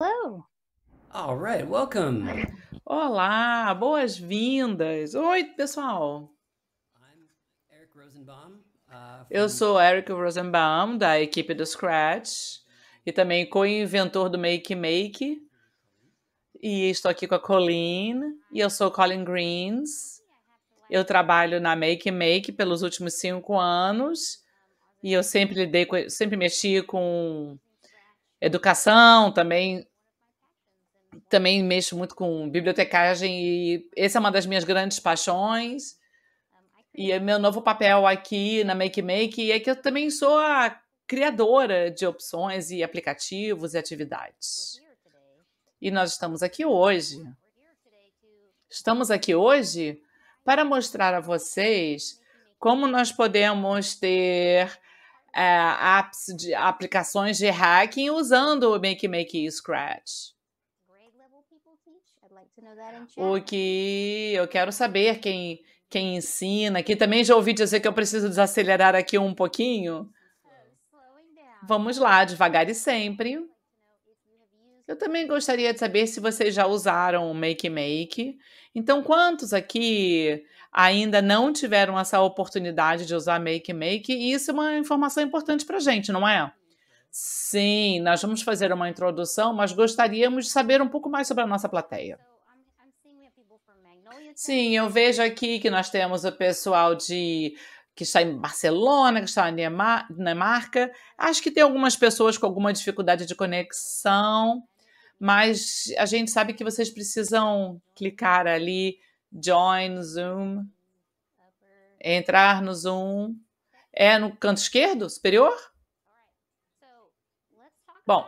Hello. All right, welcome. Olá, boas-vindas. Oi, pessoal. I'm Eric Rosenbaum. Uh, from... Eu sou Eric Rosenbaum, da equipe do Scratch, e também co-inventor do Make Make. E estou aqui com a Colleen, e eu sou Colin Greens. Eu trabalho na Make Make pelos últimos cinco anos, e eu sempre lidei, sempre mexi com educação, também também mexo muito com bibliotecagem e essa é uma das minhas grandes paixões. E é meu novo papel aqui na Make Make é que eu também sou a criadora de opções e aplicativos e atividades. E nós estamos aqui hoje. Estamos aqui hoje para mostrar a vocês como nós podemos ter eh, apps de aplicações de hacking usando o Make Make e Scratch. O que eu quero saber quem, quem ensina, Aqui também já ouvi dizer que eu preciso desacelerar aqui um pouquinho. Vamos lá, devagar e sempre. Eu também gostaria de saber se vocês já usaram o Make Make. Então, quantos aqui ainda não tiveram essa oportunidade de usar Make Make? E isso é uma informação importante para a gente, não é? Sim, nós vamos fazer uma introdução, mas gostaríamos de saber um pouco mais sobre a nossa plateia. Sim, eu vejo aqui que nós temos o pessoal de que está em Barcelona, que está na Dinamarca. Acho que tem algumas pessoas com alguma dificuldade de conexão, mas a gente sabe que vocês precisam clicar ali, join Zoom, entrar no Zoom. É no canto esquerdo, superior? Bom,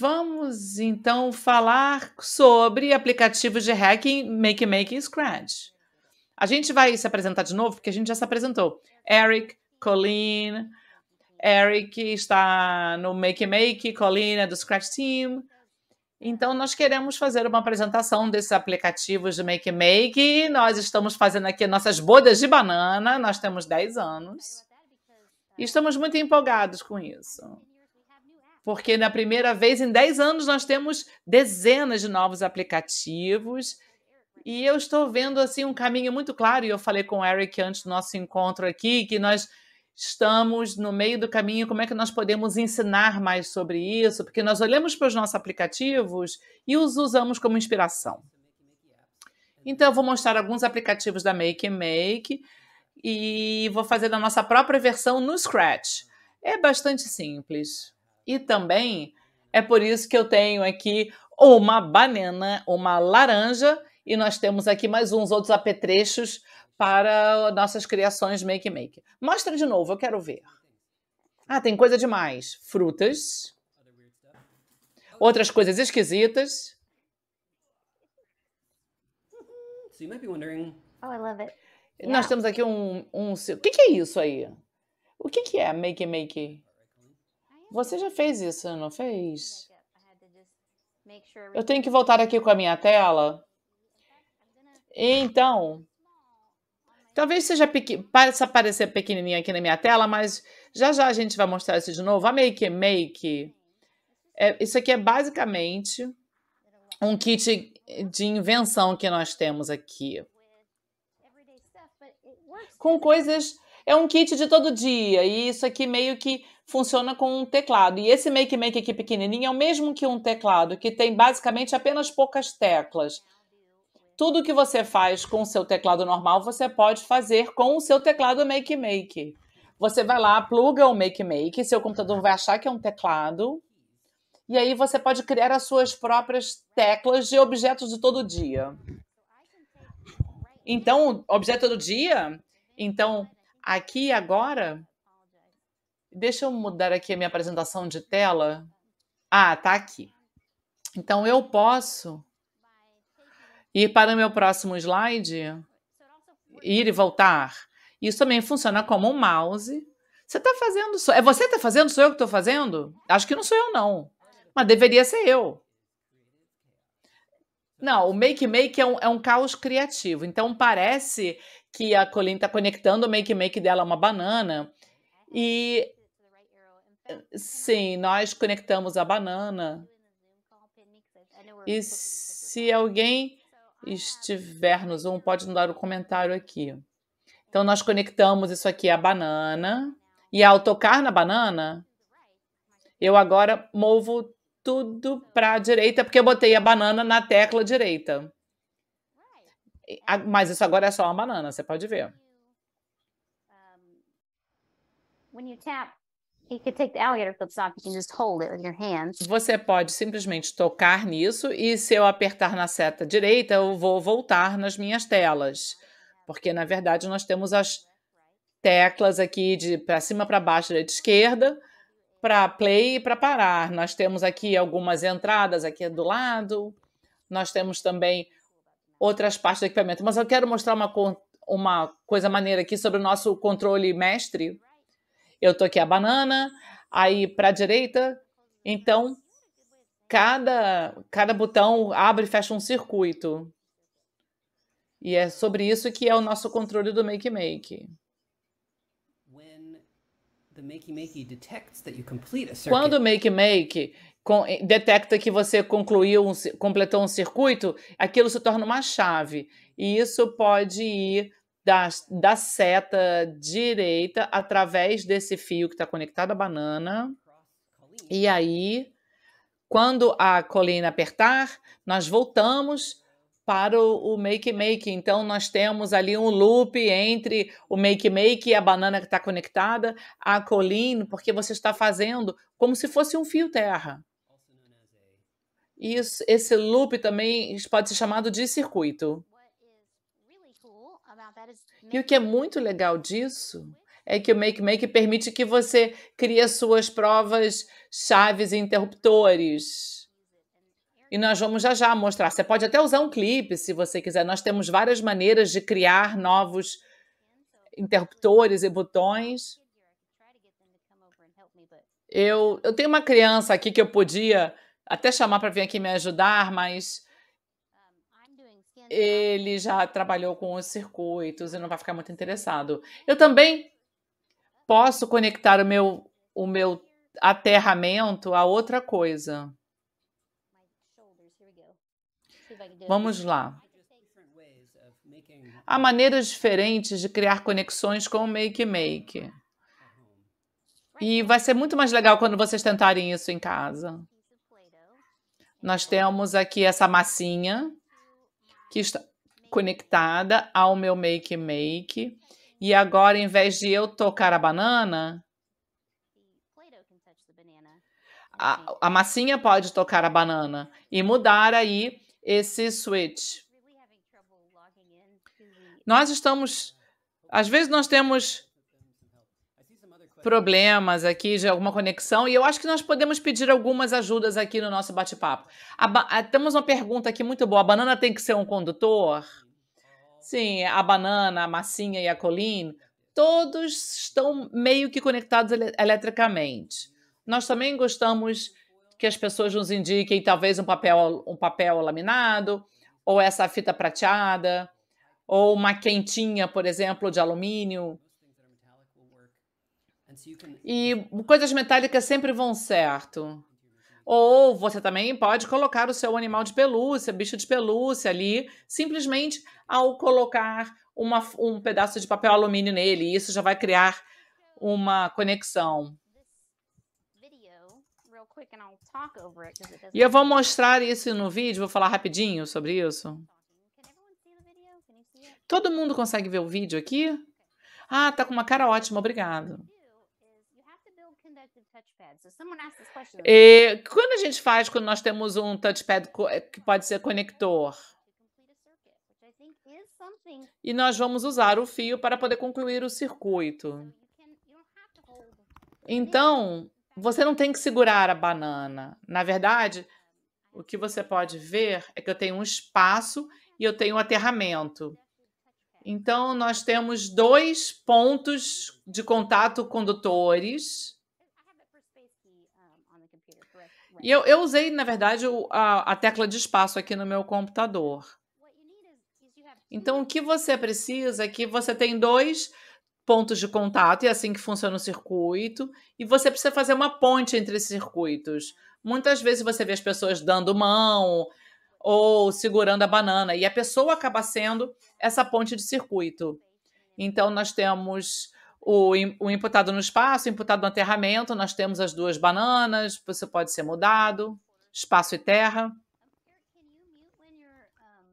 Vamos então falar sobre aplicativos de hacking Make e Scratch. A gente vai se apresentar de novo, porque a gente já se apresentou. Eric, Colleen. Eric está no Make Make, Colleen é do Scratch Team. Então, nós queremos fazer uma apresentação desses aplicativos de Make Make. Nós estamos fazendo aqui nossas bodas de banana, nós temos 10 anos. E estamos muito empolgados com isso porque na primeira vez em 10 anos nós temos dezenas de novos aplicativos. E eu estou vendo assim um caminho muito claro, e eu falei com o Eric antes do nosso encontro aqui, que nós estamos no meio do caminho, como é que nós podemos ensinar mais sobre isso? Porque nós olhamos para os nossos aplicativos e os usamos como inspiração. Então, eu vou mostrar alguns aplicativos da Make Make e vou fazer da nossa própria versão no Scratch. É bastante simples. E também é por isso que eu tenho aqui uma banana, uma laranja e nós temos aqui mais uns outros apetrechos para nossas criações make make. Mostra de novo, eu quero ver. Ah, tem coisa demais. Frutas. Outras coisas esquisitas. So you might be wondering. Oh, I love it. Nós temos aqui um, um. O que, que é isso aí? O que, que é make make? Você já fez isso, não fez? Eu tenho que voltar aqui com a minha tela. Então, talvez seja pequ... parecer pequenininha aqui na minha tela, mas já já a gente vai mostrar isso de novo. A Make Make, é, isso aqui é basicamente um kit de invenção que nós temos aqui. Com coisas, é um kit de todo dia, e isso aqui meio que funciona com um teclado. E esse Make Make aqui pequenininho é o mesmo que um teclado, que tem basicamente apenas poucas teclas. Tudo que você faz com o seu teclado normal, você pode fazer com o seu teclado Make Make. Você vai lá, pluga o Make Make, seu computador vai achar que é um teclado. E aí você pode criar as suas próprias teclas de objetos de todo dia. Então, objeto do dia, então aqui agora Deixa eu mudar aqui a minha apresentação de tela. Ah, tá aqui. Então eu posso ir para o meu próximo slide, ir e voltar. Isso também funciona como um mouse. Você está fazendo? É você que está fazendo? Sou eu que estou fazendo? Acho que não sou eu não, mas deveria ser eu. Não, o Make Make é um, é um caos criativo. Então parece que a Colin está conectando o Make Make dela a uma banana e Sim, nós conectamos a banana. E se alguém estiver nos um pode mandar um comentário aqui. Então, nós conectamos isso aqui à banana. E ao tocar na banana, eu agora movo tudo para a direita, porque eu botei a banana na tecla direita. Mas isso agora é só uma banana, você pode ver. Quando você tap você pode simplesmente tocar nisso e se eu apertar na seta direita, eu vou voltar nas minhas telas. Porque na verdade nós temos as teclas aqui de para cima, para baixo, direita, esquerda, para play e para parar. Nós temos aqui algumas entradas aqui do lado. Nós temos também outras partes do equipamento, mas eu quero mostrar uma uma coisa maneira aqui sobre o nosso controle mestre eu toquei a banana, aí para a direita. Então, cada, cada botão abre e fecha um circuito. E é sobre isso que é o nosso controle do Make Make. Quando o Make Make eh, detecta que você concluiu, um, completou um circuito, aquilo se torna uma chave. E isso pode ir da, da seta direita através desse fio que está conectado à banana. E aí, quando a colina apertar, nós voltamos para o, make make. Então, nós temos ali um loop entre o make make e a banana que está conectada à colina, porque você está fazendo como se fosse um fio terra. Isso, esse loop também pode ser chamado de circuito. E o que é muito legal disso é que o Make Make permite que você crie suas provas chaves e interruptores. E nós vamos já já mostrar. Você pode até usar um clipe se você quiser. Nós temos várias maneiras de criar novos interruptores e botões. Eu, eu tenho uma criança aqui que eu podia até chamar para vir aqui me ajudar, mas ele já trabalhou com os circuitos e não vai ficar muito interessado. Eu também posso conectar o meu, o meu aterramento a outra coisa. Vamos lá. Há maneiras diferentes de criar conexões com o Make Make. E vai ser muito mais legal quando vocês tentarem isso em casa. Nós temos aqui essa massinha que está conectada ao meu make make. E agora, em vez de eu tocar a banana, a, a massinha pode tocar a banana e mudar aí esse switch. Nós estamos, às vezes nós temos problemas aqui, de alguma conexão, e eu acho que nós podemos pedir algumas ajudas aqui no nosso bate-papo. Temos uma pergunta aqui muito boa. A banana tem que ser um condutor? Sim, a banana, a massinha e a colina, todos estão meio que conectados ele eletricamente. Nós também gostamos que as pessoas nos indiquem talvez um papel, um papel laminado, ou essa fita prateada, ou uma quentinha, por exemplo, de alumínio e coisas metálicas sempre vão certo. Ou você também pode colocar o seu animal de pelúcia, bicho de pelúcia ali, simplesmente ao colocar uma, um pedaço de papel alumínio nele. E isso já vai criar uma conexão. E eu vou mostrar isso no vídeo, vou falar rapidinho sobre isso. Todo mundo consegue ver o vídeo aqui? Ah, tá com uma cara ótima, obrigado. E é, quando a gente faz, quando nós temos um touchpad é, que pode ser conector, e nós vamos usar o fio para poder concluir o circuito. Então, você não tem que segurar a banana. Na verdade, o que você pode ver é que eu tenho um espaço e eu tenho um aterramento. Então, nós temos dois pontos de contato condutores e eu, eu usei, na verdade, a, a tecla de espaço aqui no meu computador. Então, o que você precisa é que você tem dois pontos de contato, e é assim que funciona o circuito, e você precisa fazer uma ponte entre esses circuitos. Muitas vezes você vê as pessoas dando mão ou segurando a banana, e a pessoa acaba sendo essa ponte de circuito. Então, nós temos o, o imputado no espaço, o imputado no aterramento, nós temos as duas bananas, você pode ser mudado, espaço e terra.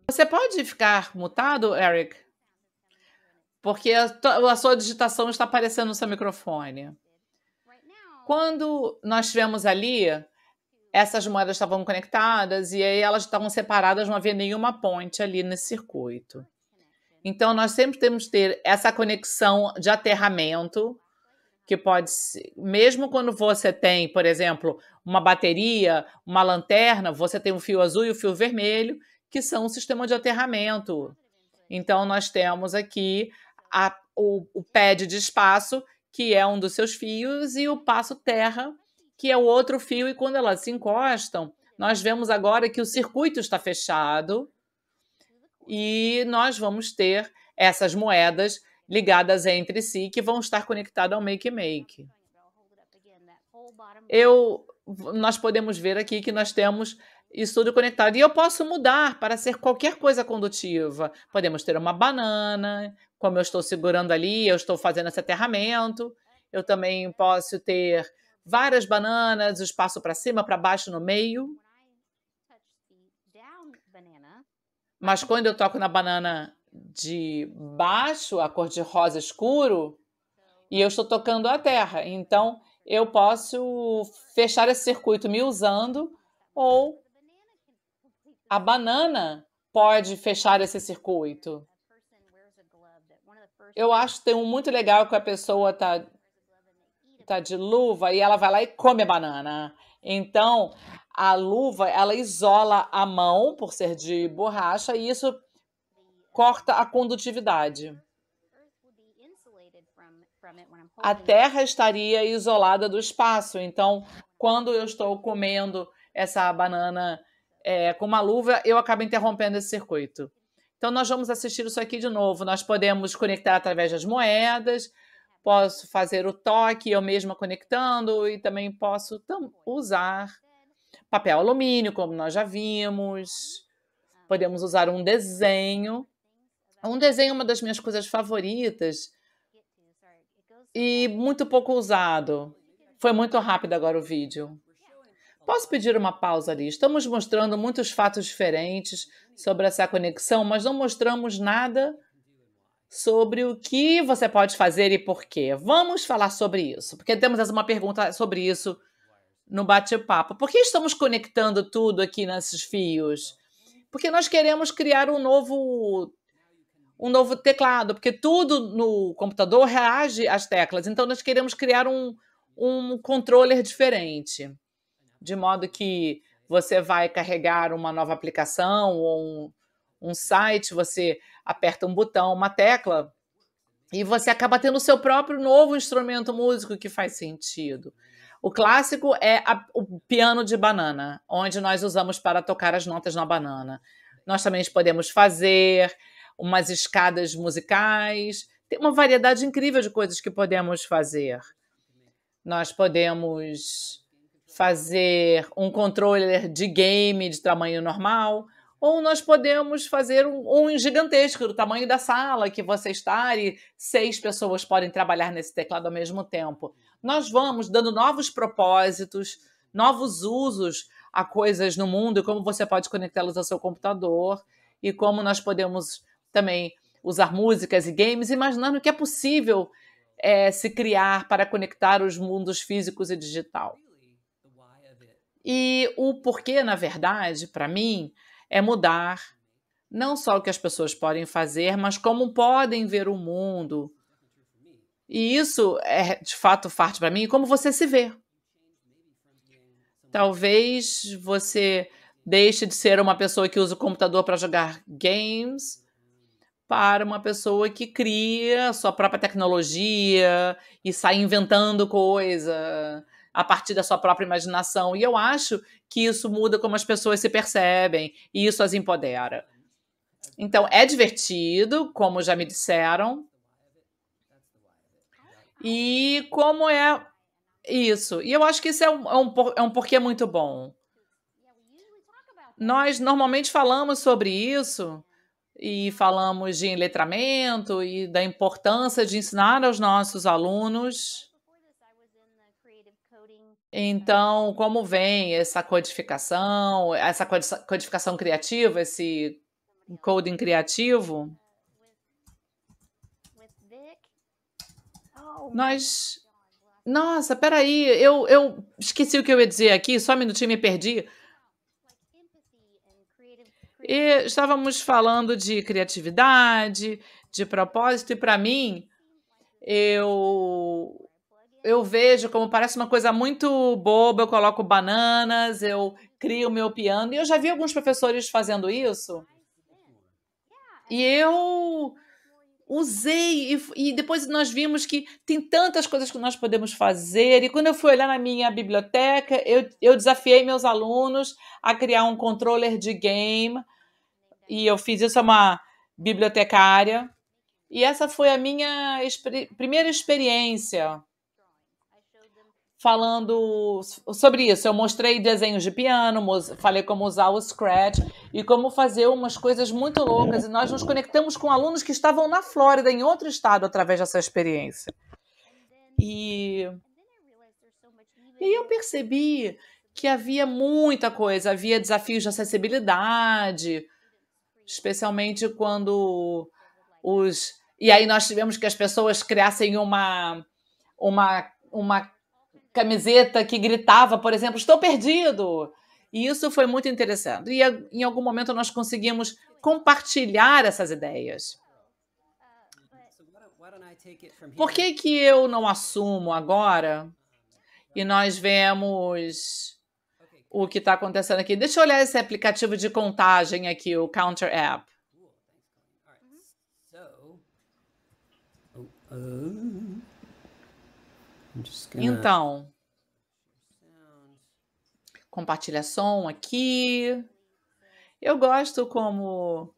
Você pode ficar mutado, Eric? Porque a, a sua digitação está aparecendo no seu microfone. Quando nós estivemos ali, essas moedas estavam conectadas e aí elas estavam separadas, não havia nenhuma ponte ali nesse circuito. Então, nós sempre temos que ter essa conexão de aterramento, que pode ser, mesmo quando você tem, por exemplo, uma bateria, uma lanterna, você tem um fio azul e o um fio vermelho, que são um sistema de aterramento. Então, nós temos aqui a, o, o pad de espaço, que é um dos seus fios, e o passo terra, que é o outro fio, e quando elas se encostam, nós vemos agora que o circuito está fechado e nós vamos ter essas moedas ligadas entre si que vão estar conectadas ao Make Make. Eu, nós podemos ver aqui que nós temos isso tudo conectado. E eu posso mudar para ser qualquer coisa condutiva. Podemos ter uma banana, como eu estou segurando ali, eu estou fazendo esse aterramento. Eu também posso ter várias bananas, espaço para cima, para baixo, no meio. Mas quando eu toco na banana de baixo, a cor de rosa escuro, e eu estou tocando a terra. Então, eu posso fechar esse circuito me usando, ou a banana pode fechar esse circuito. Eu acho que tem um muito legal que a pessoa tá, tá de luva e ela vai lá e come a banana. Então, a luva ela isola a mão por ser de borracha e isso corta a condutividade. A Terra estaria isolada do espaço, então quando eu estou comendo essa banana é, com uma luva, eu acabo interrompendo esse circuito. Então nós vamos assistir isso aqui de novo. Nós podemos conectar através das moedas, posso fazer o toque eu mesma conectando e também posso usar papel alumínio, como nós já vimos. Podemos usar um desenho. Um desenho é uma das minhas coisas favoritas e muito pouco usado. Foi muito rápido agora o vídeo. Posso pedir uma pausa ali? Estamos mostrando muitos fatos diferentes sobre essa conexão, mas não mostramos nada sobre o que você pode fazer e por quê. Vamos falar sobre isso, porque temos uma pergunta sobre isso no bate-papo. Por que estamos conectando tudo aqui nesses fios? Porque nós queremos criar um novo um novo teclado, porque tudo no computador reage às teclas. Então nós queremos criar um um controller diferente, de modo que você vai carregar uma nova aplicação ou um, um site, você aperta um botão, uma tecla, e você acaba tendo o seu próprio novo instrumento músico que faz sentido. O clássico é a, o piano de banana, onde nós usamos para tocar as notas na banana. Nós também podemos fazer umas escadas musicais. Tem uma variedade incrível de coisas que podemos fazer. Nós podemos fazer um controller de game de tamanho normal, ou nós podemos fazer um, um, gigantesco do tamanho da sala que você está e seis pessoas podem trabalhar nesse teclado ao mesmo tempo nós vamos dando novos propósitos, novos usos a coisas no mundo, e como você pode conectá-los ao seu computador, e como nós podemos também usar músicas e games, imaginando que é possível é, se criar para conectar os mundos físicos e digital. E o porquê, na verdade, para mim, é mudar não só o que as pessoas podem fazer, mas como podem ver o mundo, e isso é de fato forte para mim, como você se vê. Talvez você deixe de ser uma pessoa que usa o computador para jogar games para uma pessoa que cria sua própria tecnologia e sai inventando coisa a partir da sua própria imaginação. E eu acho que isso muda como as pessoas se percebem e isso as empodera. Então, é divertido, como já me disseram, e como é isso? E eu acho que isso é um, é um, é um porquê muito bom. Nós normalmente falamos sobre isso e falamos de letramento e da importância de ensinar aos nossos alunos. Então, como vem essa codificação, essa codificação criativa, esse coding criativo? Nós. Nossa, peraí, eu, eu esqueci o que eu ia dizer aqui, só um minutinho me perdi. E estávamos falando de criatividade, de propósito, e para mim, eu eu vejo como parece uma coisa muito boba, eu coloco bananas, eu crio meu piano, e eu já vi alguns professores fazendo isso. E eu usei e, e, depois nós vimos que tem tantas coisas que nós podemos fazer e quando eu fui olhar na minha biblioteca eu, eu desafiei meus alunos a criar um controller de game e eu fiz isso a é uma bibliotecária e essa foi a minha exper primeira experiência falando sobre isso. Eu mostrei desenhos de piano, falei como usar o Scratch e como fazer umas coisas muito loucas. E nós nos conectamos com alunos que estavam na Flórida, em outro estado, através dessa experiência. E, e eu percebi que havia muita coisa, havia desafios de acessibilidade, especialmente quando os. E aí nós tivemos que as pessoas criassem uma, uma, uma camiseta que gritava, por exemplo, estou perdido. E isso foi muito interessante. E em algum momento nós conseguimos compartilhar essas ideias. Por que, que eu não assumo agora? E nós vemos o que está acontecendo aqui. Deixa eu olhar esse aplicativo de contagem aqui, o Counter App. Uhum. Oh, uh, então, compartilha som aqui. Eu gosto como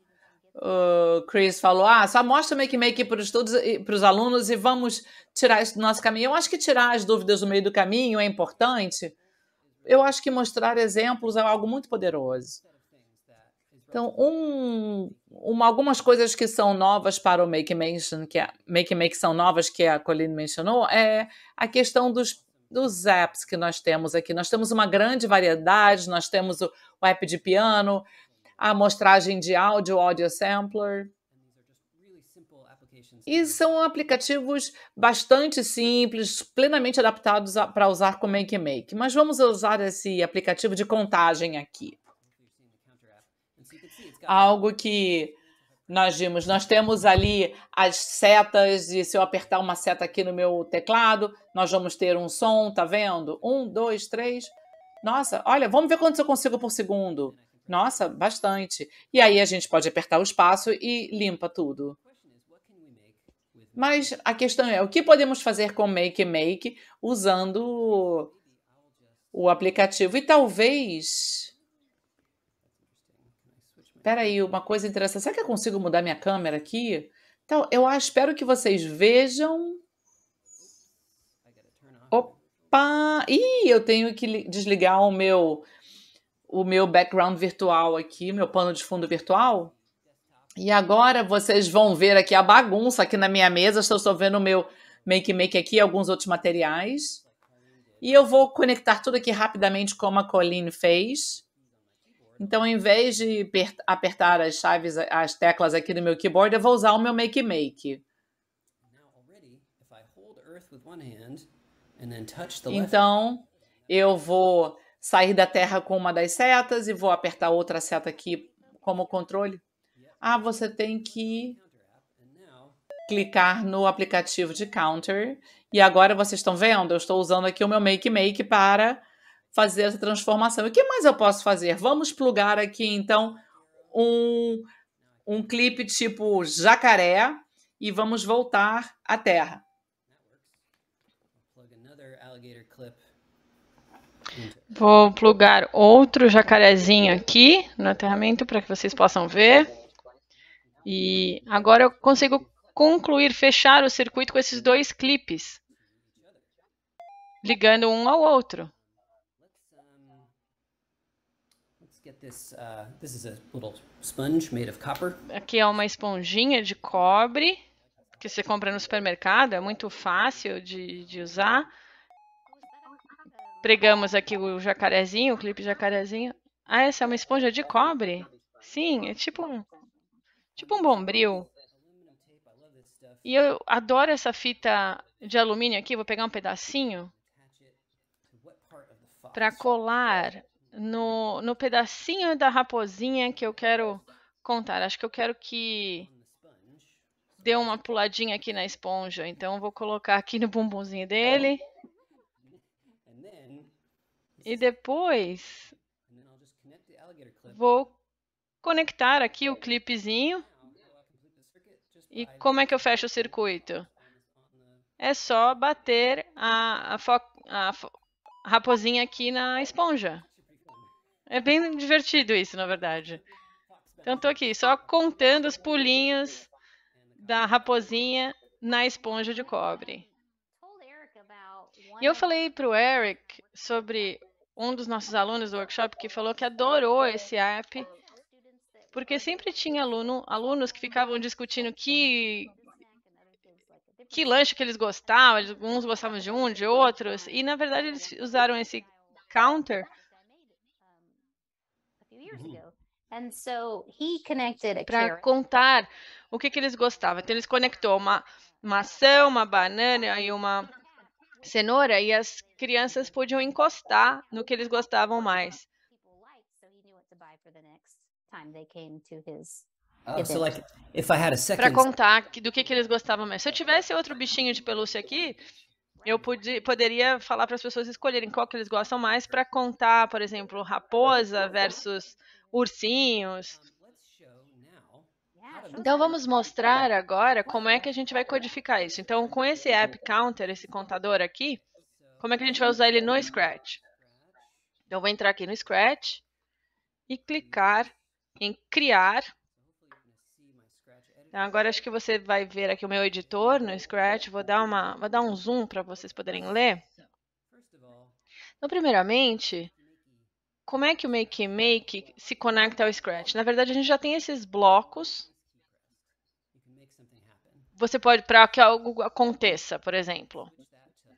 o uh, Chris falou, ah, só mostra o make make para os todos para os alunos e vamos tirar isso do nosso caminho. Eu acho que tirar as dúvidas do meio do caminho é importante. Eu acho que mostrar exemplos é algo muito poderoso. Então, um, uma, algumas coisas que são novas para o Make Mention, que é, Make Make são novas, que a Colleen mencionou, é a questão dos, dos apps que nós temos aqui. Nós temos uma grande variedade, nós temos o, o app de piano, a amostragem de áudio, o Audio Sampler. E são aplicativos bastante simples, plenamente adaptados para usar com Make Make. Mas vamos usar esse aplicativo de contagem aqui algo que nós vimos. Nós temos ali as setas, e se eu apertar uma seta aqui no meu teclado, nós vamos ter um som, tá vendo? Um, dois, três. Nossa, olha, vamos ver quantos eu consigo por segundo. Nossa, bastante. E aí a gente pode apertar o espaço e limpa tudo. Mas a questão é, o que podemos fazer com Make Make usando o aplicativo? E talvez peraí, uma coisa interessante, será que eu consigo mudar minha câmera aqui? Então, eu espero que vocês vejam. Opa! Ih, eu tenho que desligar o meu o meu background virtual aqui, meu pano de fundo virtual. E agora vocês vão ver aqui a bagunça aqui na minha mesa. Estou só vendo o meu make make aqui, alguns outros materiais. E eu vou conectar tudo aqui rapidamente como a Colleen fez. Então, em vez de apertar as chaves, as teclas aqui no meu keyboard, eu vou usar o meu Make Make. Então, eu vou sair da Terra com uma das setas e vou apertar outra seta aqui como controle. Ah, você tem que clicar no aplicativo de Counter. E agora vocês estão vendo, eu estou usando aqui o meu Make Make para fazer essa transformação. o que mais eu posso fazer? Vamos plugar aqui, então, um, um clipe tipo jacaré e vamos voltar à terra. Vou plugar outro jacarezinho aqui no aterramento para que vocês possam ver. E agora eu consigo concluir, fechar o circuito com esses dois clipes, ligando um ao outro. Aqui é uma esponjinha de cobre que você compra no supermercado, é muito fácil de, de usar. Pregamos aqui o jacarezinho, o clipe jacarezinho. Ah, essa é uma esponja de cobre? Sim, é tipo um, tipo um bombril. E eu adoro essa fita de alumínio aqui. Vou pegar um pedacinho para colar no, no pedacinho da raposinha que eu quero contar. Acho que eu quero que dê uma puladinha aqui na esponja. Então, vou colocar aqui no bumbumzinho dele. E depois, vou conectar aqui o clipezinho. E como é que eu fecho o circuito? É só bater a, a, a raposinha aqui na esponja. É bem divertido isso, na verdade. Então estou aqui só contando os pulinhos da raposinha na esponja de cobre. E eu falei para o Eric sobre um dos nossos alunos do workshop que falou que adorou esse app, porque sempre tinha aluno, alunos que ficavam discutindo que que lanche que eles gostavam, alguns gostavam de um, de outros, e na verdade eles usaram esse counter Uhum. para contar o que, que eles gostavam. Então, eles conectou uma maçã, uma banana e uma cenoura e as crianças podiam encostar no que eles gostavam mais. Oh, so like, para contar do que, que eles gostavam mais. Se eu tivesse outro bichinho de pelúcia aqui, eu pude, poderia falar para as pessoas escolherem qual que eles gostam mais para contar, por exemplo, raposa versus ursinhos. Então vamos mostrar agora como é que a gente vai codificar isso. Então com esse app counter, esse contador aqui, como é que a gente vai usar ele no Scratch? Então vou entrar aqui no Scratch e clicar em criar então agora acho que você vai ver aqui o meu editor no Scratch. Vou dar, uma, vou dar um zoom para vocês poderem ler. Então, primeiramente, como é que o Make Make se conecta ao Scratch? Na verdade, a gente já tem esses blocos. Você pode para que algo aconteça, por exemplo.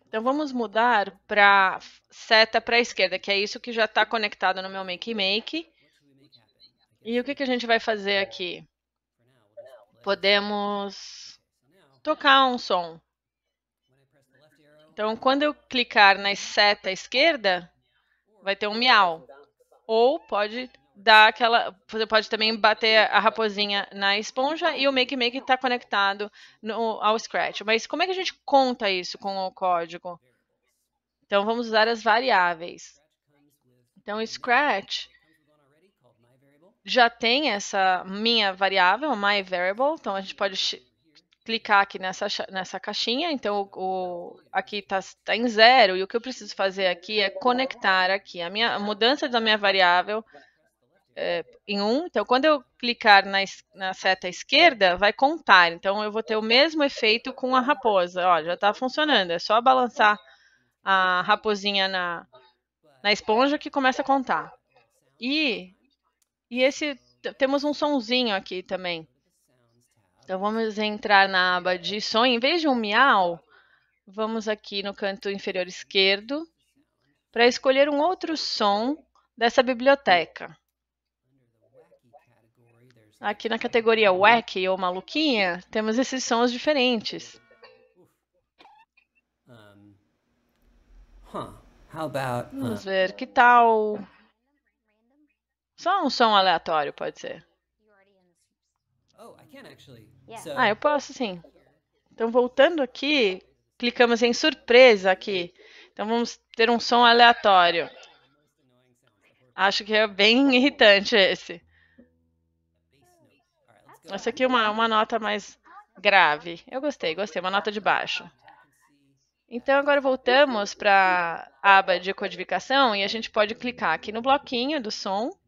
Então vamos mudar para seta para a esquerda, que é isso que já está conectado no meu Make Make. E o que, que a gente vai fazer aqui? podemos tocar um som. Então, quando eu clicar na seta esquerda, vai ter um miau. Ou pode dar aquela. Você pode também bater a raposinha na esponja e o Make Make está conectado no, ao Scratch. Mas como é que a gente conta isso com o código? Então vamos usar as variáveis. Então, Scratch já tem essa minha variável, my variable, então a gente pode clicar aqui nessa, nessa caixinha, então o, o aqui está tá em zero, e o que eu preciso fazer aqui é conectar aqui a, minha, a mudança da minha variável é, em 1. Um. Então, quando eu clicar na, na, seta esquerda, vai contar. Então, eu vou ter o mesmo efeito com a raposa. Ó, já está funcionando. É só balançar a raposinha na, na esponja que começa a contar. E e esse temos um sonzinho aqui também. Então vamos entrar na aba de som. Em vez de um miau, vamos aqui no canto inferior esquerdo para escolher um outro som dessa biblioteca. Aqui na categoria wacky ou maluquinha, temos esses sons diferentes. Vamos uh, ver que tal só um som aleatório, pode ser. Oh, ah, eu posso sim. Então, voltando aqui, clicamos em surpresa aqui. Então, vamos ter um som aleatório. Acho que é bem irritante esse. Essa aqui é uma, uma nota mais grave. Eu gostei, gostei. Uma nota de baixo. Então, agora voltamos para a aba de codificação e a gente pode clicar aqui no bloquinho do som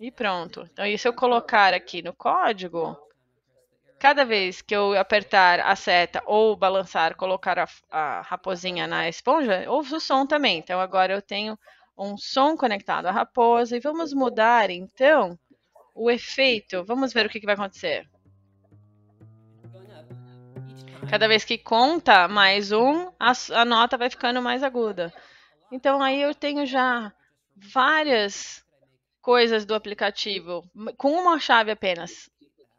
e pronto. Então, e se eu colocar aqui no código, cada vez que eu apertar a seta ou balançar, colocar a, a raposinha na esponja, ouve o som também. Então, agora eu tenho um som conectado à raposa. E vamos mudar, então, o efeito. Vamos ver o que, que vai acontecer. Cada vez que conta mais um, a, a nota vai ficando mais aguda. Então, aí eu tenho já várias coisas do aplicativo com uma chave apenas.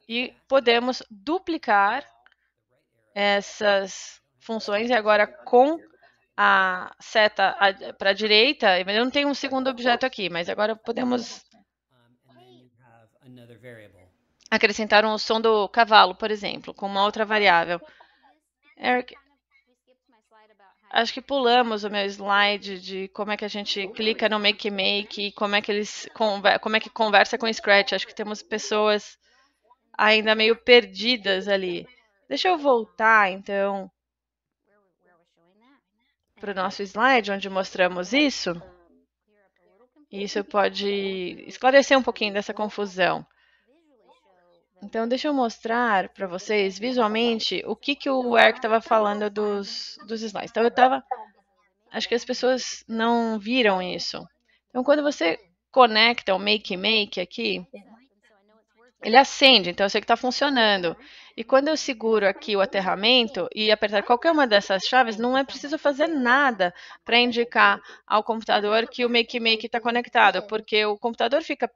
E podemos duplicar essas funções e agora com a seta para a direita, eu não tenho um segundo objeto aqui, mas agora podemos acrescentar um som do cavalo, por exemplo, com uma outra variável. Eric, Acho que pulamos o meu slide de como é que a gente clica no Make Make e como é que eles como é que conversa com o Scratch. Acho que temos pessoas ainda meio perdidas ali. Deixa eu voltar então para o nosso slide onde mostramos isso. Isso pode esclarecer um pouquinho dessa confusão. Então, deixa eu mostrar para vocês visualmente o que, que o Eric estava falando dos, dos slides. Então, eu estava. Acho que as pessoas não viram isso. Então, quando você conecta o Make Make aqui, ele acende, então eu sei que está funcionando. E quando eu seguro aqui o aterramento e apertar qualquer uma dessas chaves, não é preciso fazer nada para indicar ao computador que o Make Make está conectado, porque o computador fica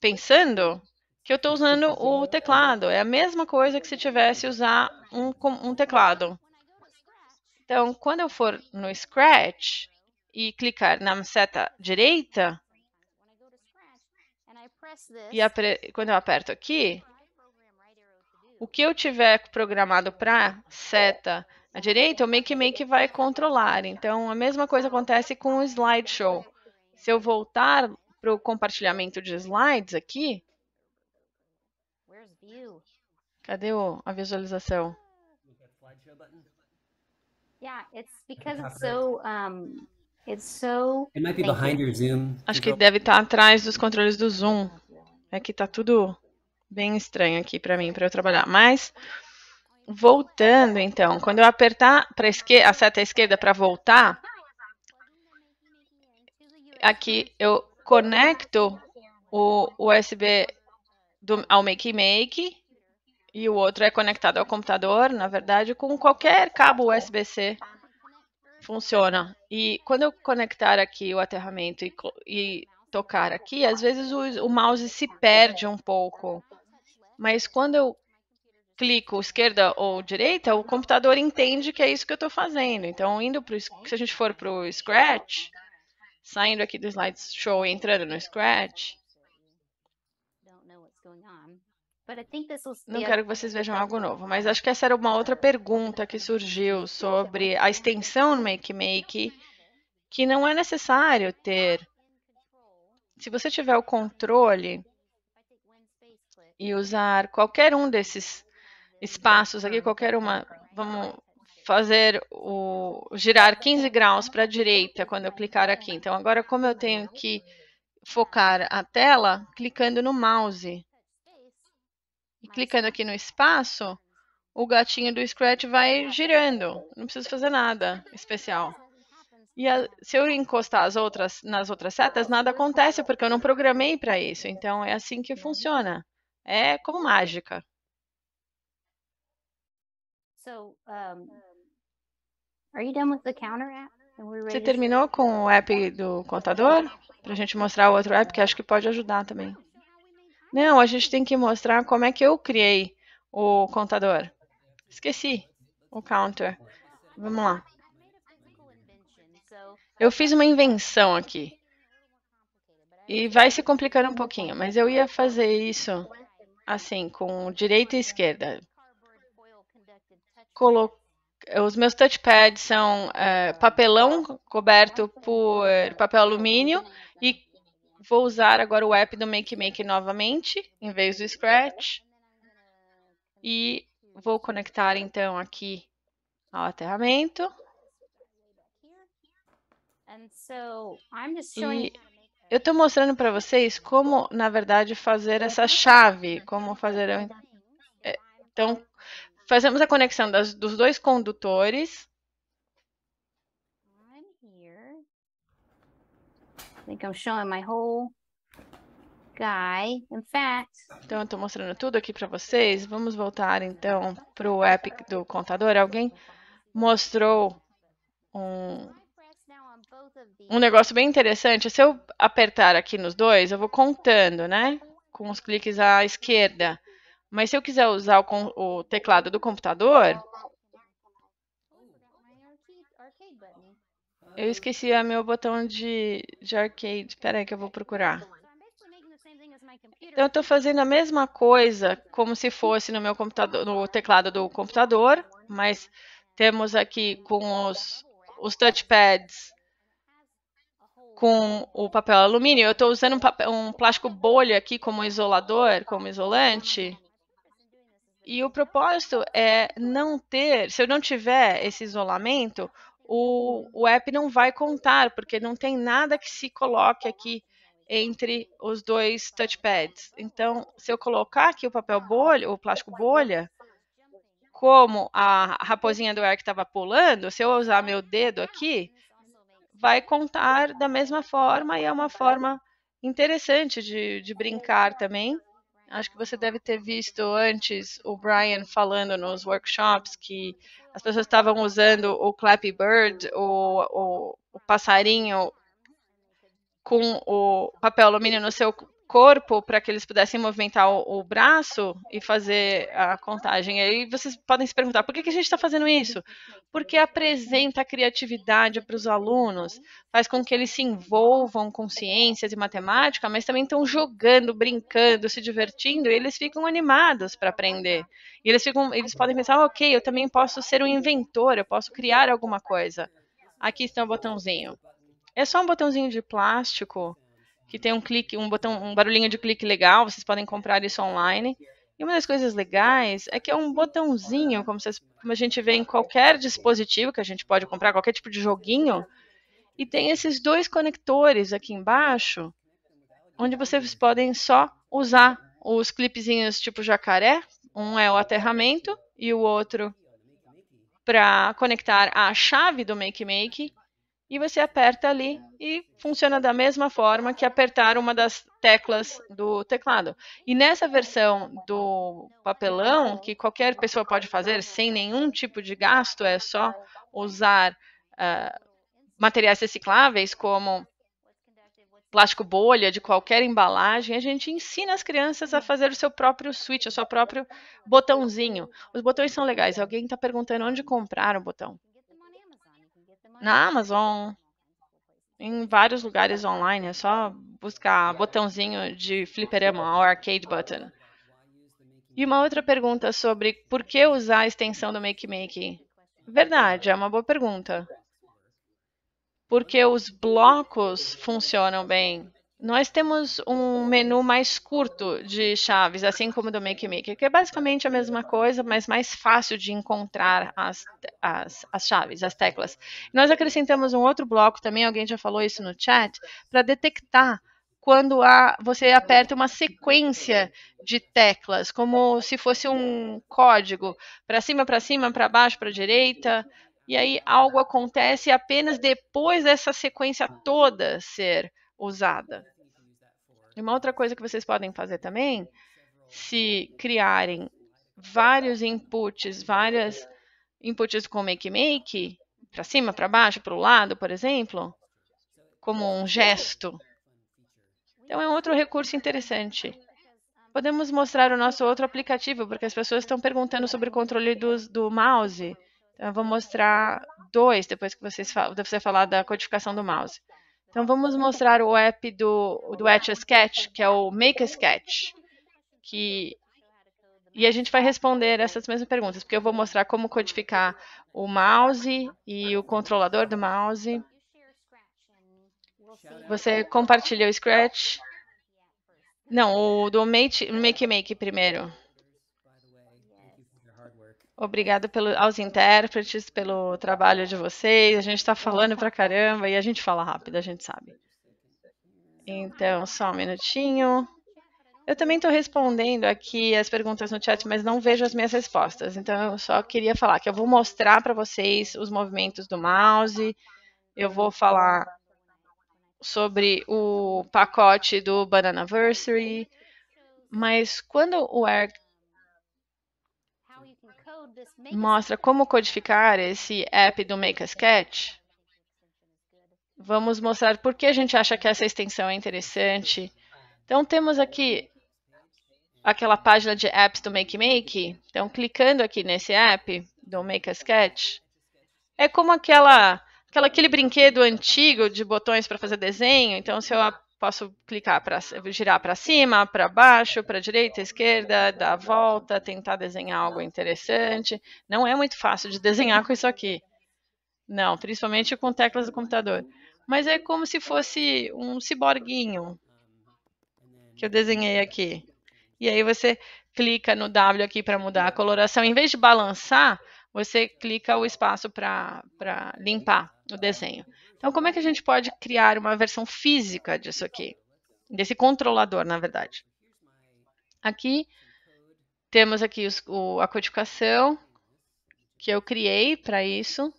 pensando que eu estou usando o teclado. É a mesma coisa que se tivesse usar um, um teclado. Então, quando eu for no Scratch e clicar na seta direita, e quando eu aperto aqui, o que eu tiver programado para seta à direita, o Make Make vai controlar. Então, a mesma coisa acontece com o slideshow. Se eu voltar para o compartilhamento de slides aqui, Cadê o, a visualização? Yeah, it's tá because it's so um, it's so. It might be behind your Zoom. Acho que deve estar tá atrás dos controles do Zoom. É que tá tudo bem estranho aqui para mim para eu trabalhar. Mas voltando então, quando eu apertar para esquerda, a seta esquerda para voltar, aqui eu conecto o USB do, ao Make Make e o outro é conectado ao computador, na verdade, com qualquer cabo USB-C funciona. E quando eu conectar aqui o aterramento e, e tocar aqui, às vezes o, o, mouse se perde um pouco. Mas quando eu clico esquerda ou direita, o computador entende que é isso que eu estou fazendo. Então, indo pro, se a gente for para o Scratch, saindo aqui do slideshow e entrando no Scratch, não quero que vocês vejam algo novo, mas acho que essa era uma outra pergunta que surgiu é sobre a extensão no Make Make, que não é necessário ter. Se você tiver o controle e usar qualquer um desses espaços aqui, qualquer uma, vamos fazer o girar 15 graus para a direita quando eu clicar aqui. Então agora como eu tenho que focar a tela clicando no mouse e clicando aqui no espaço, o gatinho do Scratch vai girando. Não preciso fazer nada especial. E a, se eu encostar as outras, nas outras setas, nada acontece, porque eu não programei para isso. Então, é assim que funciona. É como mágica. Você terminou com o app do contador? Para a gente mostrar o outro app, que acho que pode ajudar também. Não, a gente tem que mostrar como é que eu criei o contador. Esqueci o counter. Vamos lá. Eu fiz uma invenção aqui. E vai se complicar um pouquinho, mas eu ia fazer isso assim, com direita e esquerda. Colo... Os meus touchpads são é, papelão coberto por papel alumínio e Vou usar agora o app do Make Make novamente, em vez do Scratch. E vou conectar então aqui ao aterramento. E eu estou mostrando para vocês como, na verdade, fazer essa chave, como fazer... Eh, então, fazemos a conexão das, dos dois condutores think I'm showing my whole guy. In fact. Então eu estou mostrando tudo aqui para vocês. Vamos voltar então para o app do contador. Alguém mostrou um, um negócio bem interessante. Se eu apertar aqui nos dois, eu vou contando, né? Com os cliques à esquerda. Mas se eu quiser usar o, o teclado do computador, Eu esqueci o é meu botão de, de arcade. Espera aí que eu vou procurar. Então, eu estou fazendo a mesma coisa como se fosse no meu computador, no teclado do computador, mas temos aqui com os, os touchpads com o papel alumínio. Eu estou usando um, papel, um plástico bolha aqui como isolador, como isolante. E o propósito é não ter, se eu não tiver esse isolamento, o, o app não vai contar, porque não tem nada que se coloque aqui entre os dois touchpads. Então, se eu colocar aqui o papel bolha, o plástico bolha, como a raposinha do ar que estava pulando, se eu usar meu dedo aqui, vai contar da mesma forma e é uma forma interessante de, de brincar também. Acho que você deve ter visto antes o Brian falando nos workshops que as pessoas estavam usando o Clappy Bird, o, o, o passarinho com o papel alumínio no seu corpo para que eles pudessem movimentar o, o, braço e fazer a contagem. Aí vocês podem se perguntar por que, que a gente está fazendo isso? Porque apresenta criatividade para os alunos, faz com que eles se envolvam com ciências e matemática, mas também estão jogando, brincando, se divertindo, e eles ficam animados para aprender. E eles ficam, eles podem pensar, ok, eu também posso ser um inventor, eu posso criar alguma coisa. Aqui está o botãozinho. É só um botãozinho de plástico que tem um clique, um botão, um barulhinho de clique legal, vocês podem comprar isso online. E uma das coisas legais é que é um botãozinho, como, vocês, como a gente vê em qualquer dispositivo que a gente pode comprar, qualquer tipo de joguinho, e tem esses dois conectores aqui embaixo, onde vocês podem só usar os clipezinhos tipo jacaré, um é o aterramento e o outro para conectar a chave do Make Make e você aperta ali e funciona da mesma forma que apertar uma das teclas do teclado. E nessa versão do papelão, que qualquer pessoa pode fazer sem nenhum tipo de gasto, é só usar uh, materiais recicláveis como plástico bolha de qualquer embalagem, a gente ensina as crianças a fazer o seu próprio switch, o seu próprio botãozinho. Os botões são legais. Alguém está perguntando onde comprar o botão na Amazon, em vários lugares online. É só buscar botãozinho de fliperama ou arcade button. E uma outra pergunta sobre por que usar a extensão do Make Make. Verdade, é uma boa pergunta. Porque os blocos funcionam bem. Nós temos um menu mais curto de chaves, assim como do Make Maker, que é basicamente a mesma coisa, mas mais fácil de encontrar as, as, as chaves, as teclas. Nós acrescentamos um outro bloco também, alguém já falou isso no chat, para detectar quando há você aperta uma sequência de teclas, como se fosse um código, para cima, para cima, para baixo, para direita, e aí algo acontece apenas depois dessa sequência toda ser usada. E uma outra coisa que vocês podem fazer também, se criarem vários inputs, várias inputs com make make, para cima, para baixo, para o lado, por exemplo, como um gesto. Então é um outro recurso interessante. Podemos mostrar o nosso outro aplicativo, porque as pessoas estão perguntando sobre o controle do, do mouse. Então, eu vou mostrar dois depois que vocês você falar da codificação do mouse. Então vamos mostrar o app do, do Etch a Sketch, que é o Make a Sketch, que e a gente vai responder essas mesmas perguntas, porque eu vou mostrar como codificar o mouse e o controlador do mouse. Você compartilha o Scratch. Não, o do Make Make, make primeiro. Obrigada pelo, aos intérpretes pelo trabalho de vocês. A gente está falando pra caramba e a gente fala rápido, a gente sabe. Então, só um minutinho. Eu também estou respondendo aqui as perguntas no chat, mas não vejo as minhas respostas. Então, eu só queria falar que eu vou mostrar para vocês os movimentos do mouse. Eu vou falar sobre o pacote do Banana Bananaversary. Mas quando o Eric mostra como codificar esse app do Make a Sketch. Vamos mostrar por que a gente acha que essa extensão é interessante. Então, temos aqui aquela página de apps do Make Make. Então, clicando aqui nesse app do Make a Sketch, é como aquela, aquela aquele brinquedo antigo de botões para fazer desenho. Então, se eu Posso clicar para girar para cima, para baixo, para direita, esquerda, dar a volta, tentar desenhar algo interessante. Não é muito fácil de desenhar com isso aqui. Não, principalmente com teclas do computador. Mas é como se fosse um ciborguinho que eu desenhei aqui. E aí você clica no W aqui para mudar a coloração. Em vez de balançar, você clica o espaço para limpar o desenho. Então, como é que a gente pode criar uma versão física disso aqui? Desse controlador, na verdade. Aqui temos aqui os, o, a codificação que eu criei para isso.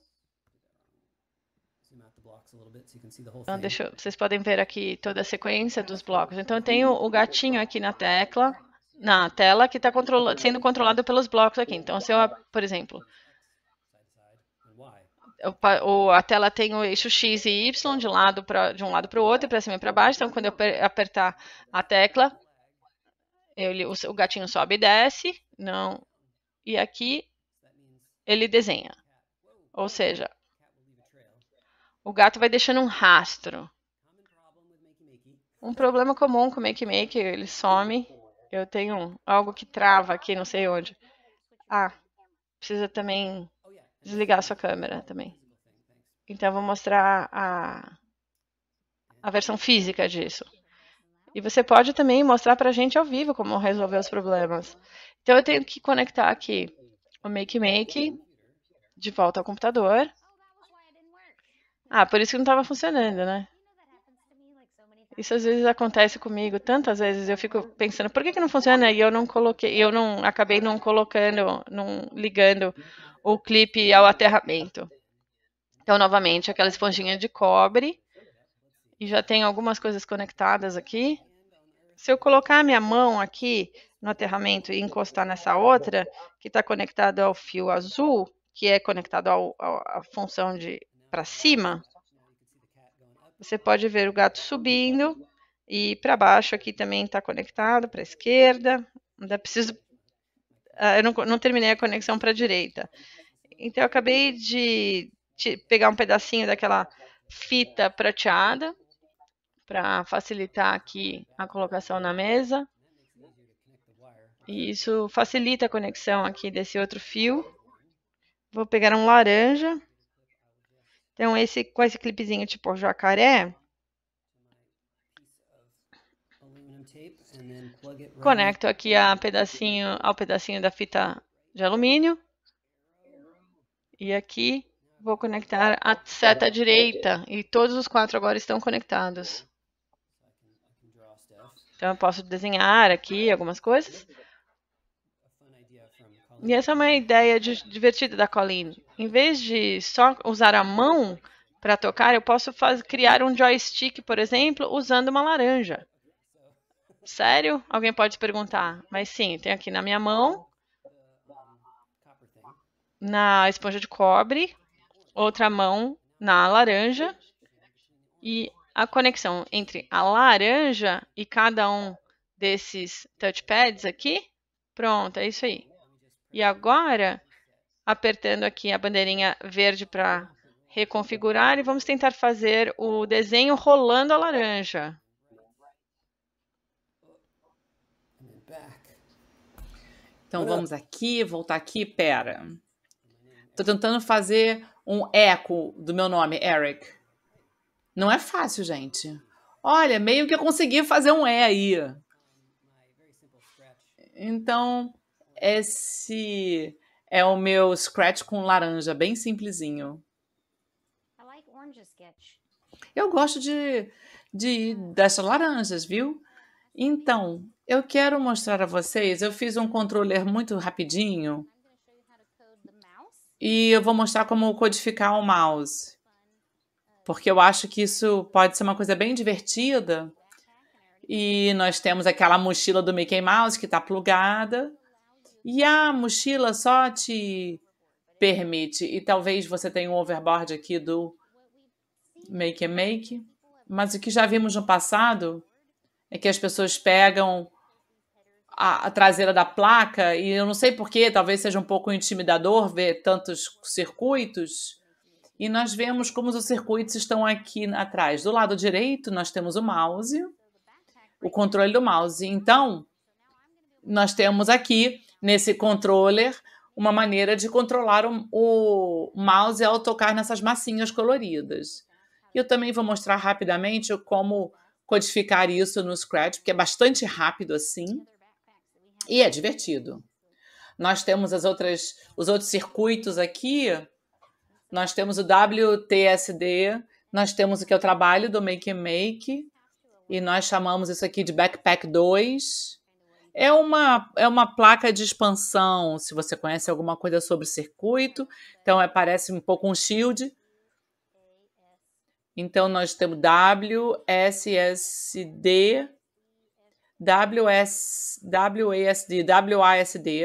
Então, deixa, vocês podem ver aqui toda a sequência dos blocos. Então, eu tenho o gatinho aqui na tecla, na tela, que está controla, sendo controlado pelos blocos aqui. Então, se eu, por exemplo, ou a tela tem o eixo X e Y de um lado para de um lado para o outro, para cima e para baixo. Então, quando eu apertar a tecla, ele, o, o gatinho sobe e desce, não. E aqui ele desenha. Ou seja, o gato vai deixando um rastro. Um problema comum com o Make Make, ele some. Eu tenho algo que trava aqui, não sei onde. Ah, precisa também desligar a sua câmera também. Então, eu vou mostrar a, a versão física disso. E você pode também mostrar para a gente ao vivo como resolver os problemas. Então, eu tenho que conectar aqui o Make Make de volta ao computador. Ah, por isso que não estava funcionando, né? Isso às vezes acontece comigo, tantas vezes eu fico pensando, por que, que não funciona? E eu não coloquei, eu não acabei não colocando, não ligando o clipe ao aterramento. Então, novamente, aquela esponjinha de cobre. E já tem algumas coisas conectadas aqui. Se eu colocar a minha mão aqui no aterramento e encostar nessa outra, que está conectada ao fio azul, que é conectado à função de para cima, você pode ver o gato subindo e para baixo aqui também está conectado para a esquerda. Ainda preciso. Ah, eu não, não terminei a conexão para a direita. Então, eu acabei de, de pegar um pedacinho daquela fita prateada para facilitar aqui a colocação na mesa. E isso facilita a conexão aqui desse outro fio. Vou pegar um laranja então, esse, com esse clipezinho tipo jacaré, conecto aqui a pedacinho, ao pedacinho da fita de alumínio. E aqui vou conectar a seta direita. E todos os quatro agora estão conectados. Então eu posso desenhar aqui algumas coisas. E essa é uma ideia de, divertida da Colleen em vez de só usar a mão para tocar, eu posso criar um joystick, por exemplo, usando uma laranja. Sério? Alguém pode perguntar. Mas sim, tem aqui na minha mão, na esponja de cobre, outra mão na laranja e a conexão entre a laranja e cada um desses touchpads aqui. Pronto, é isso aí. E agora apertando aqui a bandeirinha verde para reconfigurar e vamos tentar fazer o desenho rolando a laranja. Então vamos aqui, voltar aqui, pera. Tô tentando fazer um eco do meu nome, Eric. Não é fácil, gente. Olha, meio que eu consegui fazer um E aí. Então, esse é o meu scratch com laranja, bem simplesinho. Eu gosto de, de ah. dessas laranjas, viu? Então, eu quero mostrar a vocês. Eu fiz um controller muito rapidinho. E eu vou mostrar como codificar o mouse. Porque eu acho que isso pode ser uma coisa bem divertida. E nós temos aquela mochila do Mickey Mouse que está plugada. E a mochila só te permite, e talvez você tenha um overboard aqui do make and make, mas o que já vimos no passado é que as pessoas pegam a, a traseira da placa, e eu não sei porquê, talvez seja um pouco intimidador ver tantos circuitos, e nós vemos como os circuitos estão aqui atrás. Do lado direito, nós temos o mouse, o controle do mouse. Então, nós temos aqui nesse controller uma maneira de controlar o, o mouse ao tocar nessas massinhas coloridas. E eu também vou mostrar rapidamente como codificar isso no Scratch, porque é bastante rápido assim e é divertido. Nós temos as outras, os outros circuitos aqui. Nós temos o WTSD, nós temos o que é o trabalho do Make Make, e nós chamamos isso aqui de Backpack 2. É uma, é uma placa de expansão, se você conhece alguma coisa sobre circuito. Então, é, parece um pouco um shield. Então, nós temos WSSD, WS, WASD, WASD.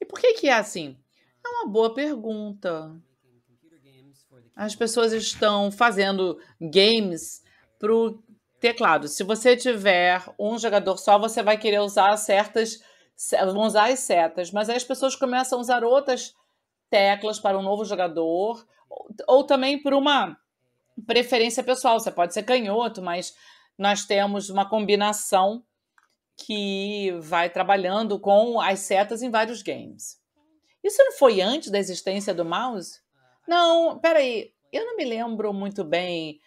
E por que, que é assim? É uma boa pergunta. As pessoas estão fazendo games para o Teclado. Se você tiver um jogador só, você vai querer usar certas. Vão usar as setas, mas aí as pessoas começam a usar outras teclas para um novo jogador, ou, ou também por uma preferência pessoal. Você pode ser canhoto, mas nós temos uma combinação que vai trabalhando com as setas em vários games. Isso não foi antes da existência do mouse? Não, peraí, eu não me lembro muito bem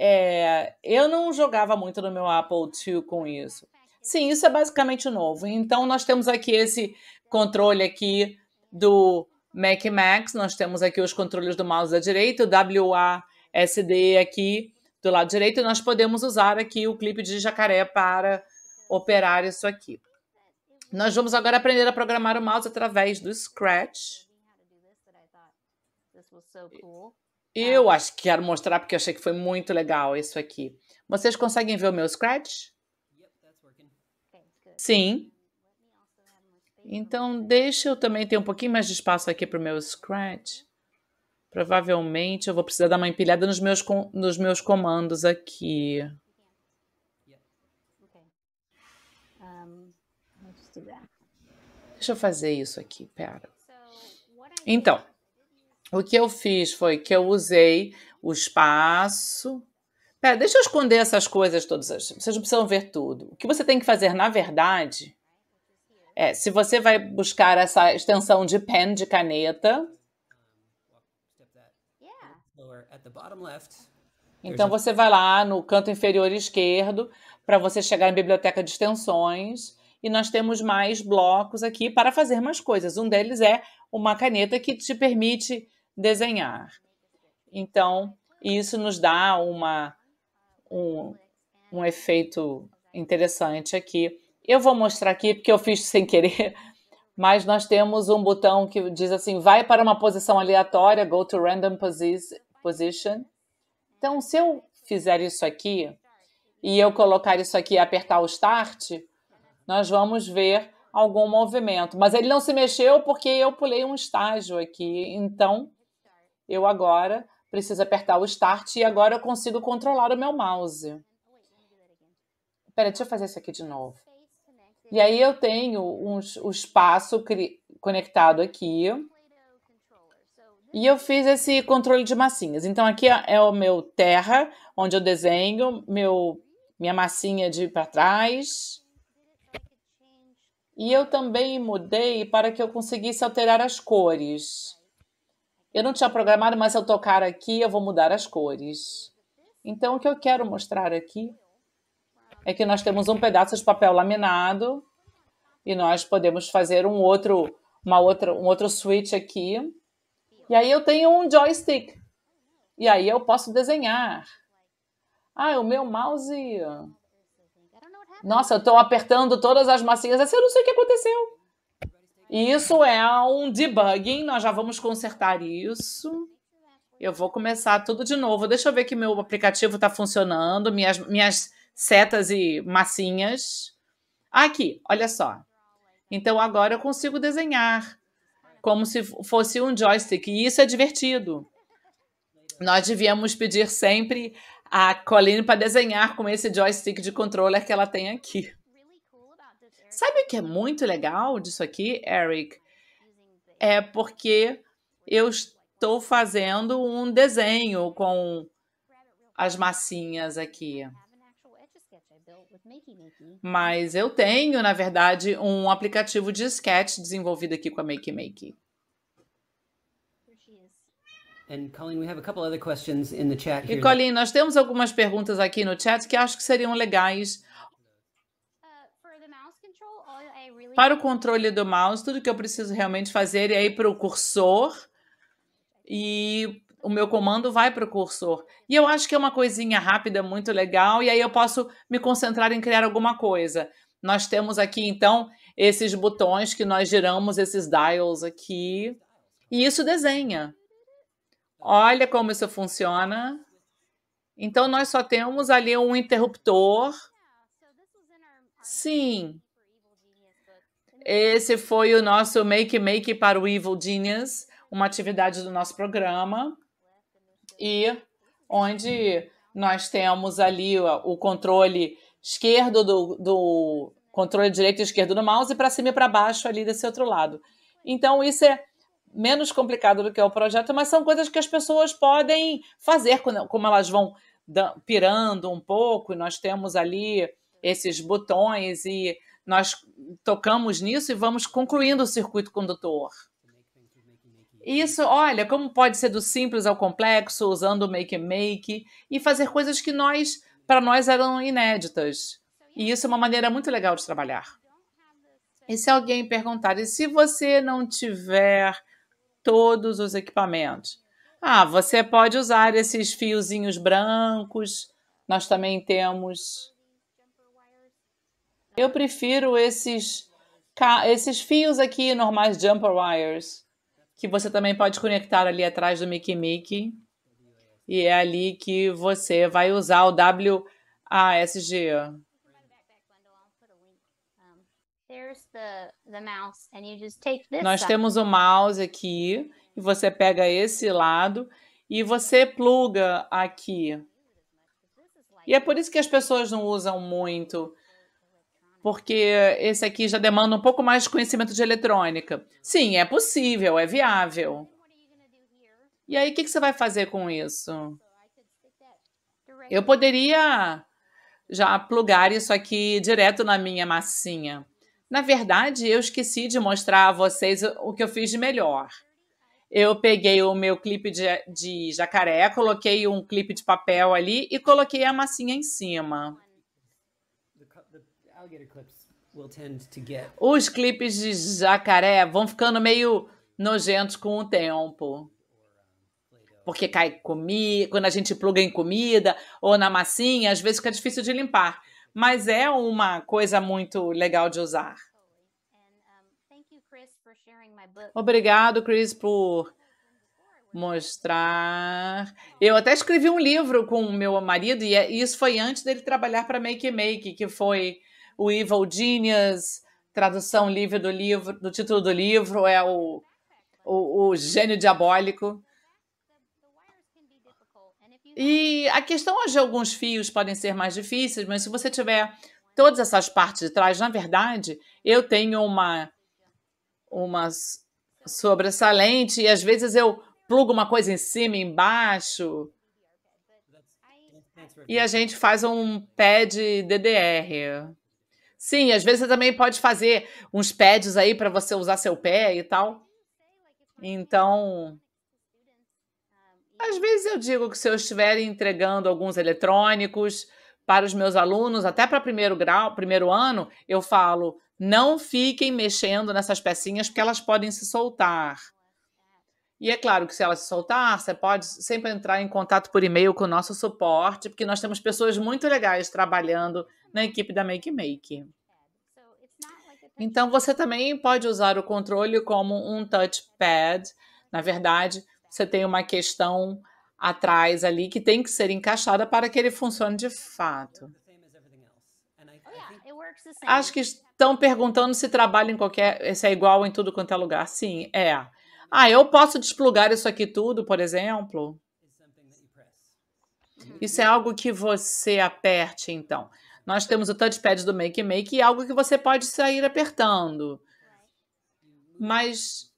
é, eu não jogava muito no meu Apple II com isso. Sim, isso é basicamente novo. Então, nós temos aqui esse controle aqui do Mac Max, nós temos aqui os controles do mouse da direita, o WASD aqui do lado direito, e nós podemos usar aqui o clipe de jacaré para operar isso aqui. Nós vamos agora aprender a programar o mouse através do Scratch. Eu ah. acho que quero mostrar porque eu achei que foi muito legal isso aqui. Vocês conseguem ver o meu Scratch? Sim. Então, então deixa eu também ter um pouquinho mais de espaço aqui para o meu Scratch. Provavelmente eu vou precisar dar uma empilhada nos meus, com, nos meus comandos aqui. Deixa eu fazer isso aqui, pera. Então, o que eu fiz foi que eu usei o espaço. Pera, deixa eu esconder essas coisas todas. Vocês não precisam ver tudo. O que você tem que fazer, na verdade, é se você vai buscar essa extensão de pen, de caneta. Então você vai lá no canto inferior esquerdo para você chegar em biblioteca de extensões e nós temos mais blocos aqui para fazer mais coisas. Um deles é uma caneta que te permite desenhar. Então, isso nos dá uma, um, um efeito interessante aqui. Eu vou mostrar aqui, porque eu fiz sem querer, mas nós temos um botão que diz assim, vai para uma posição aleatória, go to random position. Então, se eu fizer isso aqui, e eu colocar isso aqui e apertar o Start, nós vamos ver algum movimento. Mas ele não se mexeu porque eu pulei um estágio aqui. Então, eu agora preciso apertar o Start e agora eu consigo controlar o meu mouse. Espera, deixa eu fazer isso aqui de novo. E aí eu tenho um, um espaço conectado aqui. E eu fiz esse controle de massinhas. Então aqui é, é o meu terra, onde eu desenho meu, minha massinha de para trás. E eu também mudei para que eu conseguisse alterar as cores. Eu não tinha programado, mas eu tocar aqui, eu vou mudar as cores. Então, o que eu quero mostrar aqui é que nós temos um pedaço de papel laminado e nós podemos fazer um outro, uma outra, um outro switch aqui. E aí eu tenho um joystick. E aí eu posso desenhar. Ah, o meu mouse. Nossa, eu estou apertando todas as massinhas. eu não sei o que aconteceu. Isso é um debugging, nós já vamos consertar isso. Eu vou começar tudo de novo. Deixa eu ver que meu aplicativo está funcionando, minhas, minhas setas e massinhas. Aqui, olha só. Então agora eu consigo desenhar como se fosse um joystick. E isso é divertido. Nós devíamos pedir sempre a Colleen para desenhar com esse joystick de controller que ela tem aqui. Sabe o que é muito legal disso aqui, Eric? É porque eu estou fazendo um desenho com as massinhas aqui. Mas eu tenho, na verdade, um aplicativo de sketch desenvolvido aqui com a Make Make. E Colleen, nós temos algumas perguntas aqui no chat que acho que seriam legais Para o controle do mouse, tudo que eu preciso realmente fazer é ir para o cursor e o meu comando vai para o cursor. E eu acho que é uma coisinha rápida, muito legal, e aí eu posso me concentrar em criar alguma coisa. Nós temos aqui, então, esses botões que nós giramos, esses dials aqui, e isso desenha. Olha como isso funciona. Então, nós só temos ali um interruptor. Sim, esse foi o nosso Make Make para o Evil Genius, uma atividade do nosso programa. E onde nós temos ali o controle esquerdo do, do controle direito e esquerdo do mouse e para cima e para baixo ali desse outro lado. Então isso é menos complicado do que é o projeto, mas são coisas que as pessoas podem fazer como elas vão pirando um pouco. Nós temos ali esses botões e nós tocamos nisso e vamos concluindo o circuito condutor. Isso, olha, como pode ser do simples ao complexo, usando o make and make e fazer coisas que nós, para nós eram inéditas. E isso é uma maneira muito legal de trabalhar. E se alguém perguntar, e se você não tiver todos os equipamentos? Ah, você pode usar esses fiozinhos brancos. Nós também temos eu prefiro esses, esses fios aqui normais jumper wires, que você também pode conectar ali atrás do Mickey Mickey. E é ali que você vai usar o WASG. Nós temos o mouse aqui e você pega esse lado e você pluga aqui. E é por isso que as pessoas não usam muito porque esse aqui já demanda um pouco mais de conhecimento de eletrônica. Sim, é possível, é viável. E aí, o que, que você vai fazer com isso? Eu poderia já plugar isso aqui direto na minha massinha. Na verdade, eu esqueci de mostrar a vocês o que eu fiz de melhor. Eu peguei o meu clipe de, de jacaré, coloquei um clipe de papel ali e coloquei a massinha em cima. Os clipes de jacaré vão ficando meio nojentos com o tempo. Porque cai comida, quando a gente pluga em comida ou na massinha, às vezes fica difícil de limpar. Mas é uma coisa muito legal de usar. Obrigado, Chris, por mostrar. Eu até escrevi um livro com o meu marido e é, isso foi antes dele trabalhar para Make Make, que foi o Evil Genius, tradução livre do livro, do título do livro é o, o, o gênio diabólico. E a questão é de alguns fios podem ser mais difíceis, mas se você tiver todas essas partes de trás, na verdade, eu tenho uma uma sobressalente e às vezes eu plugo uma coisa em cima e embaixo. E a gente faz um pad DDR. Sim, às vezes você também pode fazer uns pads aí para você usar seu pé e tal. Então, às vezes eu digo que se eu estiver entregando alguns eletrônicos para os meus alunos, até para primeiro grau, primeiro ano, eu falo: não fiquem mexendo nessas pecinhas porque elas podem se soltar. E é claro que se ela se soltar, você pode sempre entrar em contato por e-mail com o nosso suporte, porque nós temos pessoas muito legais trabalhando na equipe da Make Make. Então você também pode usar o controle como um touchpad. Na verdade, você tem uma questão atrás ali que tem que ser encaixada para que ele funcione de fato. Acho que estão perguntando se trabalha em qualquer, se é igual em tudo quanto é lugar. Sim, é. Ah, eu posso desplugar isso aqui tudo, por exemplo? Isso é algo que você aperte, então. Nós temos o touchpad do Make Make e é algo que você pode sair apertando. Mas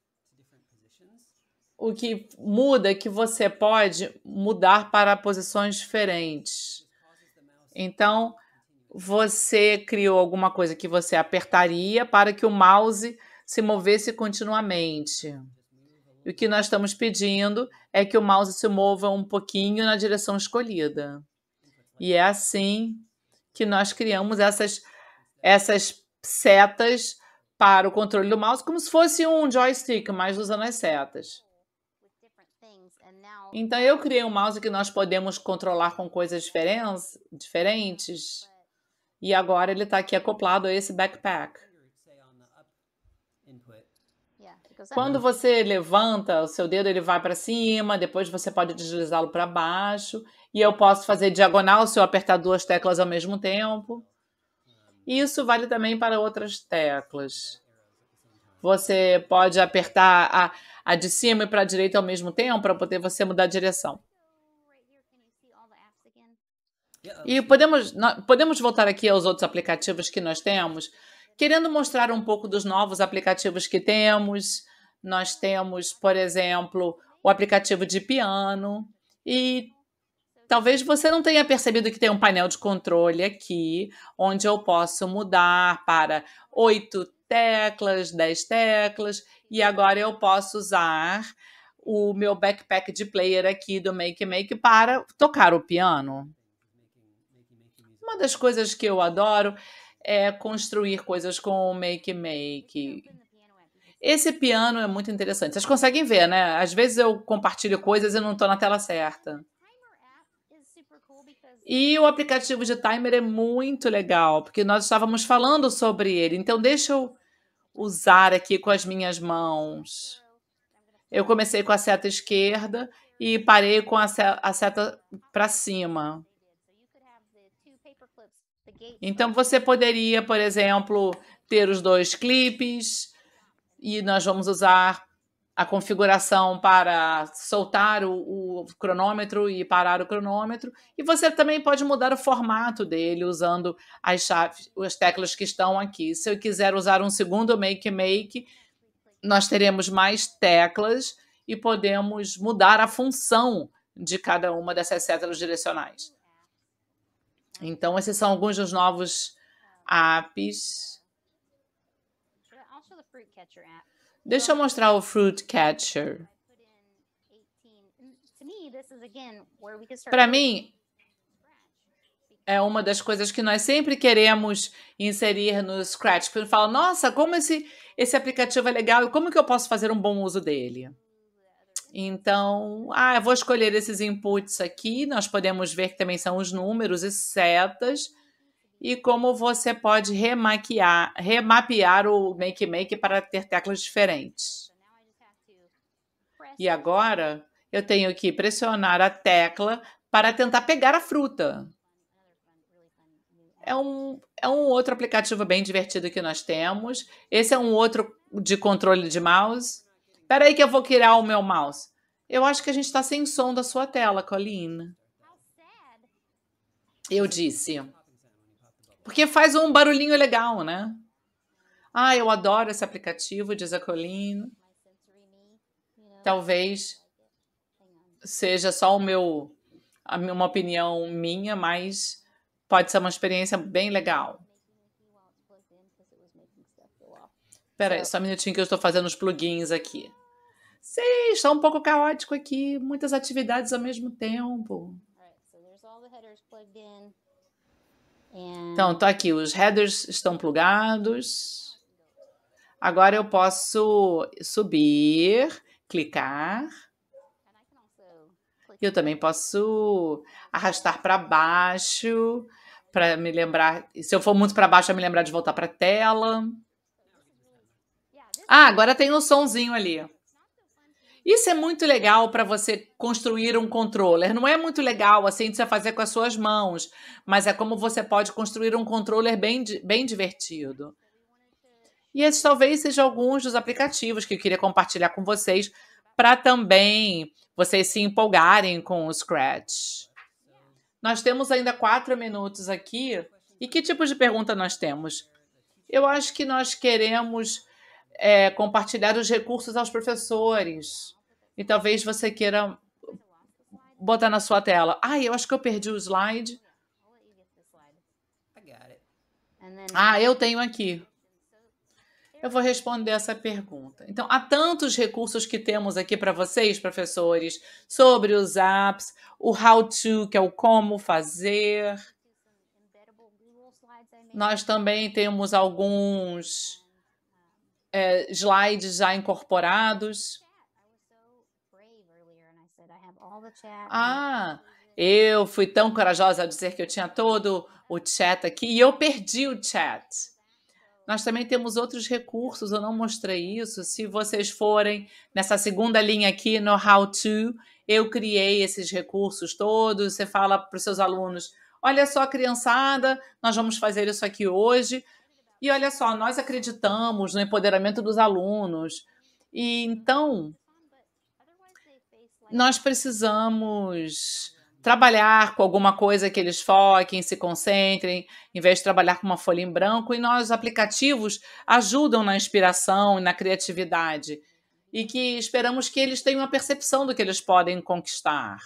o que muda é que você pode mudar para posições diferentes. Então, você criou alguma coisa que você apertaria para que o mouse se movesse continuamente. E o que nós estamos pedindo é que o mouse se mova um pouquinho na direção escolhida. E é assim que nós criamos essas, essas setas para o controle do mouse, como se fosse um joystick, mas usando as setas. Então, eu criei um mouse que nós podemos controlar com coisas diferentes, e agora ele está aqui acoplado a esse backpack. É Quando você levanta, o seu dedo ele vai para cima, depois você pode deslizá-lo para baixo. E eu posso fazer diagonal se eu apertar duas teclas ao mesmo tempo. Uhum. Isso vale também para outras teclas. Você pode apertar a, a de cima e para a direita ao mesmo tempo para poder você mudar a direção. E podemos, podemos voltar aqui aos outros aplicativos que nós temos, querendo mostrar um pouco dos novos aplicativos que temos. Nós temos, por exemplo, o aplicativo de piano e talvez você não tenha percebido que tem um painel de controle aqui, onde eu posso mudar para oito teclas, dez teclas, e agora eu posso usar o meu backpack de player aqui do Make Make para tocar o piano. Uma das coisas que eu adoro é construir coisas com o Make Make, esse piano é muito interessante. Vocês conseguem ver, né? Às vezes eu compartilho coisas e não estou na tela certa. E o aplicativo de timer é muito legal, porque nós estávamos falando sobre ele. Então, deixa eu usar aqui com as minhas mãos. Eu comecei com a seta esquerda e parei com a seta para cima. Então, você poderia, por exemplo, ter os dois clipes e nós vamos usar a configuração para soltar o, o, cronômetro e parar o cronômetro. E você também pode mudar o formato dele usando as chaves, as teclas que estão aqui. Se eu quiser usar um segundo make make, nós teremos mais teclas e podemos mudar a função de cada uma dessas setas direcionais. Então, esses são alguns dos novos apps Deixa eu mostrar o Fruit Catcher. Para mm, mim, é uma das coisas que nós sempre queremos inserir no Scratch. Porque fala, nossa, como esse, esse aplicativo é legal e como que eu posso fazer um bom uso dele? Então, ah, eu vou escolher esses inputs aqui. Nós podemos ver que também são os números e setas e como você pode remapear o Make Make para ter teclas diferentes. E agora eu tenho que pressionar a tecla para tentar pegar a fruta. É um, é um outro aplicativo bem divertido que nós temos. Esse é um outro de controle de mouse. Espera aí que eu vou criar o meu mouse. Eu acho que a gente está sem som da sua tela, Colina. Eu disse. Porque faz um barulhinho legal, né? Ah, eu adoro esse aplicativo, diz a Colleen. Talvez seja só o meu, a, uma opinião minha, mas pode ser uma experiência bem legal. Espera aí, só um minutinho que eu estou fazendo os plugins aqui. Sim, está um pouco caótico aqui, muitas atividades ao mesmo tempo. É. Então, tô aqui, os headers estão plugados. Agora eu posso subir, clicar. Eu também posso arrastar para baixo para me lembrar. Se eu for muito para baixo, eu me lembrar de voltar para a tela. Ah, agora tem um sonzinho ali. Isso é muito legal para você construir um controller. Não é muito legal assim de você fazer com as suas mãos, mas é como você pode construir um controller bem, bem divertido. E esses talvez sejam alguns dos aplicativos que eu queria compartilhar com vocês para também vocês se empolgarem com o Scratch. Nós temos ainda quatro minutos aqui. E que tipo de pergunta nós temos? Eu acho que nós queremos é, compartilhar os recursos aos professores. E talvez você queira botar na sua tela. Ah, eu acho que eu perdi o slide. Ah, eu tenho aqui. Eu vou responder essa pergunta. Então, há tantos recursos que temos aqui para vocês, professores, sobre os apps, o how to, que é o como fazer. Nós também temos alguns é, slides já incorporados. Ah, eu fui tão corajosa ao dizer que eu tinha todo o chat aqui e eu perdi o chat. Nós também temos outros recursos, eu não mostrei isso. Se vocês forem nessa segunda linha aqui no How To, eu criei esses recursos todos. Você fala para os seus alunos: olha só, criançada, nós vamos fazer isso aqui hoje. E olha só, nós acreditamos no empoderamento dos alunos. E então nós precisamos trabalhar com alguma coisa que eles foquem, se concentrem, em vez de trabalhar com uma folha em branco. E nós, aplicativos, ajudam na inspiração e na criatividade. E que esperamos que eles tenham uma percepção do que eles podem conquistar.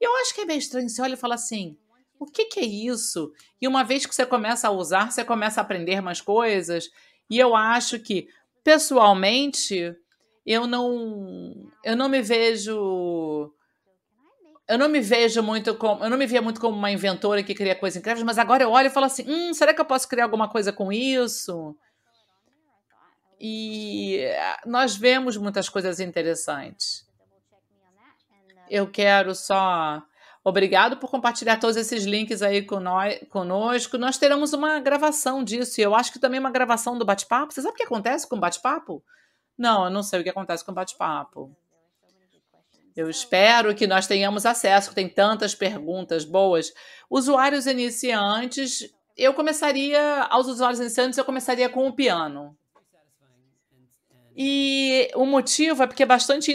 E eu acho que é meio estranho. Você olha e fala assim: o que, que é isso? E uma vez que você começa a usar, você começa a aprender mais coisas. E eu acho que, pessoalmente, eu não, eu não me vejo eu não me vejo muito como. Eu não me via muito como uma inventora que cria coisas incríveis, mas agora eu olho e falo assim: hum, será que eu posso criar alguma coisa com isso? E eh, nós vemos muitas coisas interessantes. Eu quero só Obrigado por compartilhar todos esses links aí conosco. Nós teremos uma gravação disso e eu acho que também uma gravação do bate-papo. Você sabe o que acontece com o bate-papo? Não, eu não sei o que acontece com o bate-papo. Eu espero que nós tenhamos acesso, tem tantas perguntas boas. Usuários iniciantes, eu começaria, aos usuários iniciantes, eu começaria com o piano. E o motivo é porque é bastante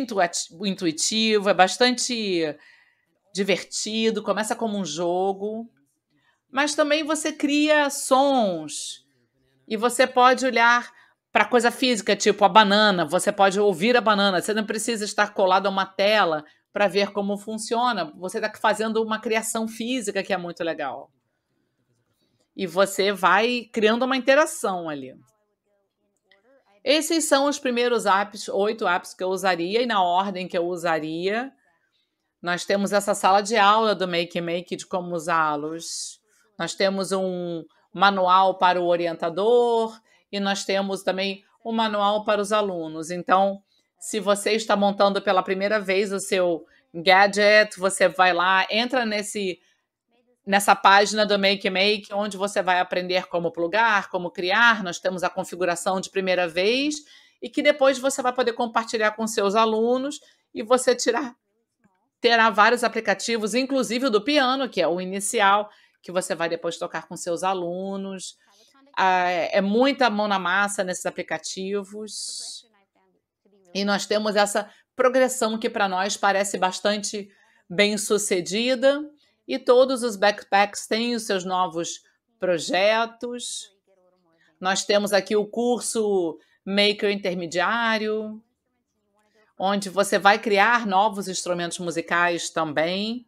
intuitivo, é bastante divertido, começa como um jogo, mas também você cria sons e você pode olhar para coisa física, tipo a banana, você pode ouvir a banana, você não precisa estar colado a uma tela para ver como funciona. Você está fazendo uma criação física que é muito legal. E você vai criando uma interação ali. Esses são os primeiros apps, oito apps que eu usaria, e na ordem que eu usaria, nós temos essa sala de aula do Make Make de como usá-los. Nós temos um manual para o orientador e nós temos também um manual para os alunos. Então, se você está montando pela primeira vez o seu gadget, você vai lá, entra nesse nessa página do Make Make, onde você vai aprender como plugar, como criar. Nós temos a configuração de primeira vez e que depois você vai poder compartilhar com seus alunos e você tirar terá vários aplicativos, inclusive o do piano, que é o inicial, que você vai depois tocar com seus alunos. Ah, é, é muita mão na massa nesses aplicativos. E nós temos essa progressão que para nós parece bastante bem sucedida. E todos os backpacks têm os seus novos projetos. Nós temos aqui o curso Maker Intermediário onde você vai criar novos instrumentos musicais também.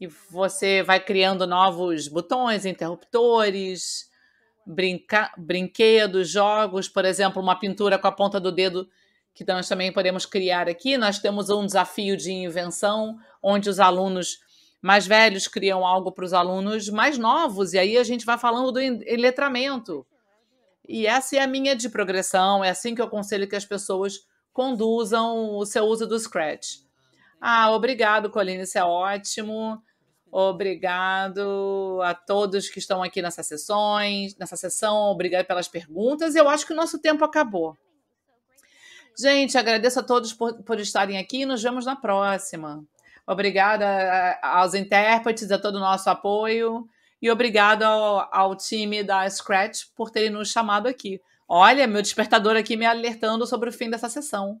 E você vai criando novos botões, interruptores, brinca brinquedos, jogos, por exemplo, uma pintura com a ponta do dedo que nós também podemos criar aqui. Nós temos um desafio de invenção, onde os alunos mais velhos criam algo para os alunos mais novos, e aí a gente vai falando do letramento. E essa é a minha de progressão, é assim que eu aconselho que as pessoas conduzam o seu uso do Scratch. Ah, obrigado, Colina, isso é ótimo. Obrigado a todos que estão aqui nessas sessões, nessa sessão. Obrigado pelas perguntas. Eu acho que o nosso tempo acabou. Gente, agradeço a todos por, por estarem aqui e nos vemos na próxima. Obrigada eh, aos intérpretes, a todo o nosso apoio. E obrigado ao, ao time da Scratch por terem nos chamado aqui. Olha, meu despertador aqui me alertando sobre o fim dessa sessão.